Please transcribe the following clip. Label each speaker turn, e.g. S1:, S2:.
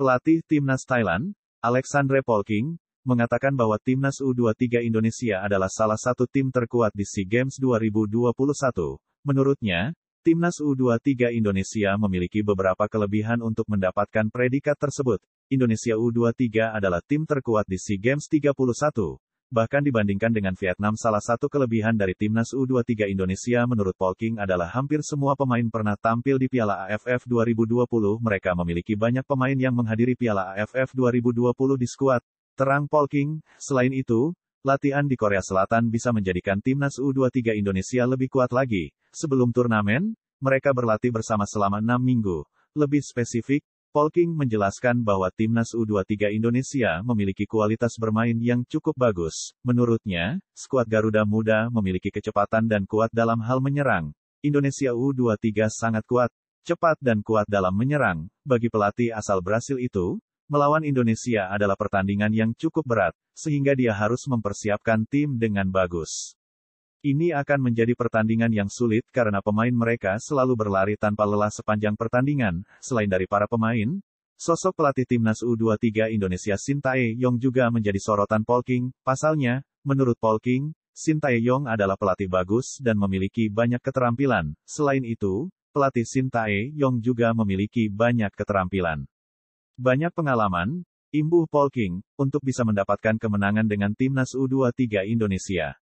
S1: Pelatih timnas Thailand, Alexandre Polking, mengatakan bahwa timnas U23 Indonesia adalah salah satu tim terkuat di SEA Games 2021. Menurutnya, timnas U23 Indonesia memiliki beberapa kelebihan untuk mendapatkan predikat tersebut. Indonesia U23 adalah tim terkuat di SEA Games 31. Bahkan dibandingkan dengan Vietnam salah satu kelebihan dari timnas U23 Indonesia menurut Paul King adalah hampir semua pemain pernah tampil di Piala AFF 2020. Mereka memiliki banyak pemain yang menghadiri Piala AFF 2020 di skuad. Terang Paul King, selain itu, latihan di Korea Selatan bisa menjadikan timnas U23 Indonesia lebih kuat lagi. Sebelum turnamen, mereka berlatih bersama selama 6 minggu. Lebih spesifik, Polking menjelaskan bahwa timnas U23 Indonesia memiliki kualitas bermain yang cukup bagus. Menurutnya, skuad Garuda Muda memiliki kecepatan dan kuat dalam hal menyerang. Indonesia U23 sangat kuat, cepat dan kuat dalam menyerang. Bagi pelatih asal Brasil itu, melawan Indonesia adalah pertandingan yang cukup berat, sehingga dia harus mempersiapkan tim dengan bagus. Ini akan menjadi pertandingan yang sulit karena pemain mereka selalu berlari tanpa lelah sepanjang pertandingan. Selain dari para pemain, sosok pelatih timnas U23 Indonesia Sintae Yong juga menjadi sorotan Polking. Pasalnya, menurut Polking, Yong adalah pelatih bagus dan memiliki banyak keterampilan. Selain itu, pelatih Sintae Yong juga memiliki banyak keterampilan. Banyak pengalaman, imbuh Polking, untuk bisa mendapatkan kemenangan dengan timnas U23 Indonesia.